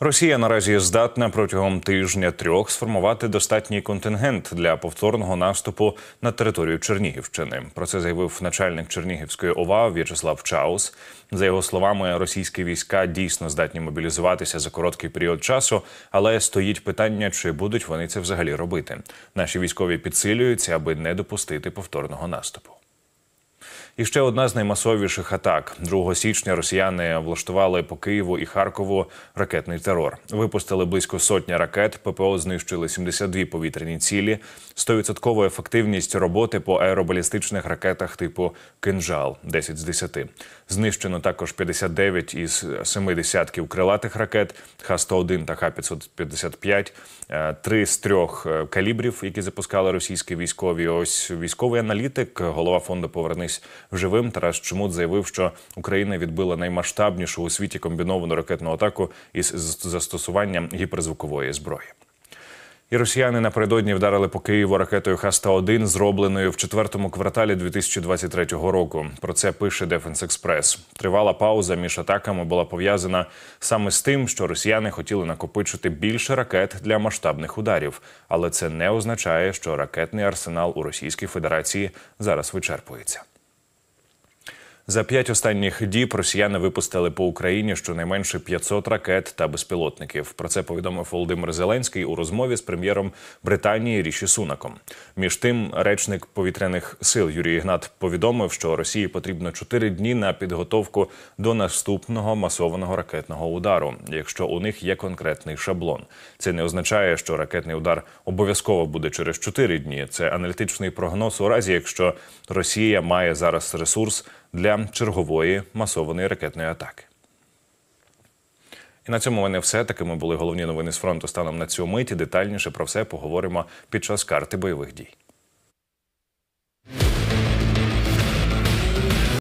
Росія наразі здатна протягом тижня трьох сформувати достатній контингент для повторного наступу на територію Чернігівщини. Про це заявив начальник Чернігівської ОВА В'ячеслав Чаус. За його словами, російські війська дійсно здатні мобілізуватися за короткий період часу, але стоїть питання, чи будуть вони це взагалі робити. Наші військові підсилюються, аби не допустити повторного наступу. І ще одна з наймасовіших атак 2 січня. Росіяни влаштували по Києву і Харкову ракетний терор. Випустили близько сотні ракет. ППО знищили 72 повітряні цілі. 100% ефективність роботи по аеробалістичних ракетах типу кинжал 10 з 10. Знищено також 59 із 7 десятків крилатих ракет Х-101 та Х-555, е, три з трьох е, калібрів, які запускали російські військові. Ось військовий аналітик, голова фонду Повернись живим. Тарас Чмут заявив, що Україна відбила наймасштабнішу у світі комбіновану ракетну атаку із застосуванням гіперзвукової зброї. І росіяни напередодні вдарили по Києву ракетою ХАСТА 101 зробленою в четвертому кварталі 2023 року. Про це пише Дефенс Експрес. Тривала пауза між атаками була пов'язана саме з тим, що росіяни хотіли накопичити більше ракет для масштабних ударів, але це не означає, що ракетний арсенал у Російській Федерації зараз вичерпується. За п'ять останніх діб росіяни випустили по Україні щонайменше 500 ракет та безпілотників. Про це повідомив Володимир Зеленський у розмові з прем'єром Британії Ріші Сунаком. Між тим, речник повітряних сил Юрій Ігнат повідомив, що Росії потрібно 4 дні на підготовку до наступного масованого ракетного удару, якщо у них є конкретний шаблон. Це не означає, що ракетний удар обов'язково буде через 4 дні. Це аналітичний прогноз, у разі якщо Росія має зараз ресурс для чергової масованої ракетної атаки. І на цьому в мене все. Такими були головні новини з фронту станом на цю миті. Детальніше про все поговоримо під час карти бойових дій.